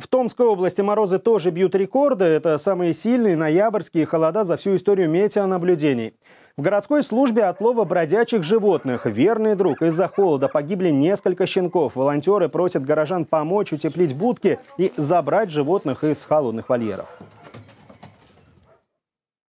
В Томской области морозы тоже бьют рекорды. Это самые сильные ноябрьские холода за всю историю метеонаблюдений. В городской службе отлова бродячих животных «Верный друг» из-за холода погибли несколько щенков. Волонтеры просят горожан помочь утеплить будки и забрать животных из холодных вольеров.